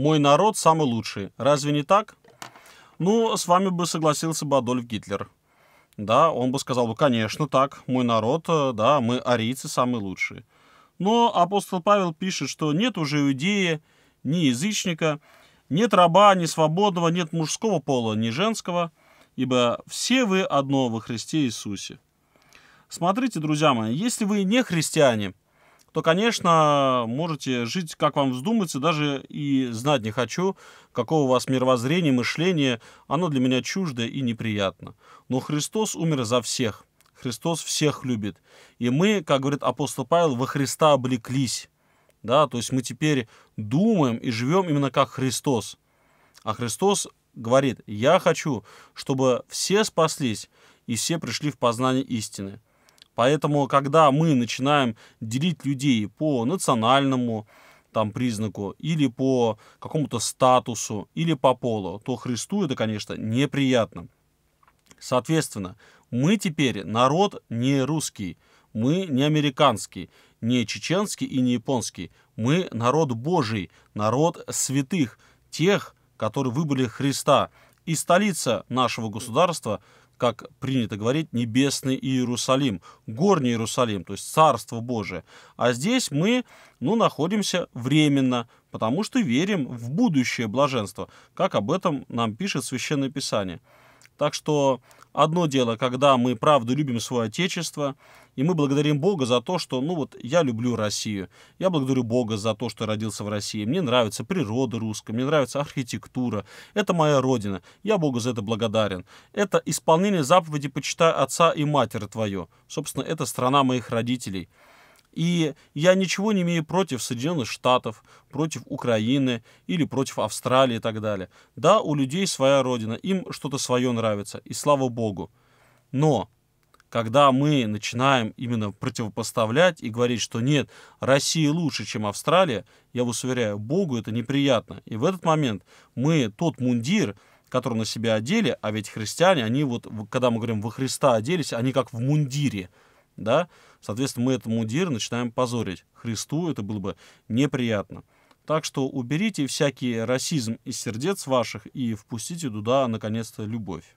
Мой народ самый лучший. Разве не так? Ну, с вами бы согласился бы Адольф Гитлер. Да, он бы сказал бы, конечно, так, мой народ, э, да, мы арийцы самые лучшие. Но апостол Павел пишет, что нет уже иудея, ни язычника, нет раба, ни свободного, нет мужского пола, ни женского, ибо все вы одно во Христе Иисусе. Смотрите, друзья мои, если вы не христиане, то, конечно, можете жить, как вам вздумается, даже и знать не хочу, какого у вас мировоззрения, мышления, оно для меня чуждо и неприятно. Но Христос умер за всех. Христос всех любит. И мы, как говорит апостол Павел, во Христа облеклись. Да, то есть мы теперь думаем и живем именно как Христос. А Христос говорит, я хочу, чтобы все спаслись и все пришли в познание истины. Поэтому, когда мы начинаем делить людей по национальному там, признаку или по какому-то статусу или по полу, то Христу это, конечно, неприятно. Соответственно, мы теперь народ не русский, мы не американский, не чеченский и не японский. Мы народ Божий, народ святых, тех, которые выбрали Христа. И столица нашего государства – как принято говорить, небесный Иерусалим, горний Иерусалим, то есть Царство Божие. А здесь мы, ну, находимся временно, потому что верим в будущее блаженство, как об этом нам пишет Священное Писание. Так что одно дело, когда мы правду любим свое Отечество, и мы благодарим Бога за то, что, ну вот, я люблю Россию, я благодарю Бога за то, что родился в России, мне нравится природа русская, мне нравится архитектура, это моя родина, я Богу за это благодарен. Это исполнение заповеди «Почитай отца и матери твое». Собственно, это страна моих родителей. И я ничего не имею против Соединенных Штатов, против Украины или против Австралии и так далее. Да, у людей своя родина, им что-то свое нравится, и слава богу. Но когда мы начинаем именно противопоставлять и говорить, что нет, Россия лучше, чем Австралия, я вас уверяю, Богу это неприятно. И в этот момент мы тот мундир, который на себя одели, а ведь христиане, они вот, когда мы говорим, во Христа оделись, они как в мундире – да, соответственно, мы этот мундир начинаем позорить. Христу это было бы неприятно. Так что уберите всякий расизм из сердец ваших и впустите туда, наконец-то, любовь.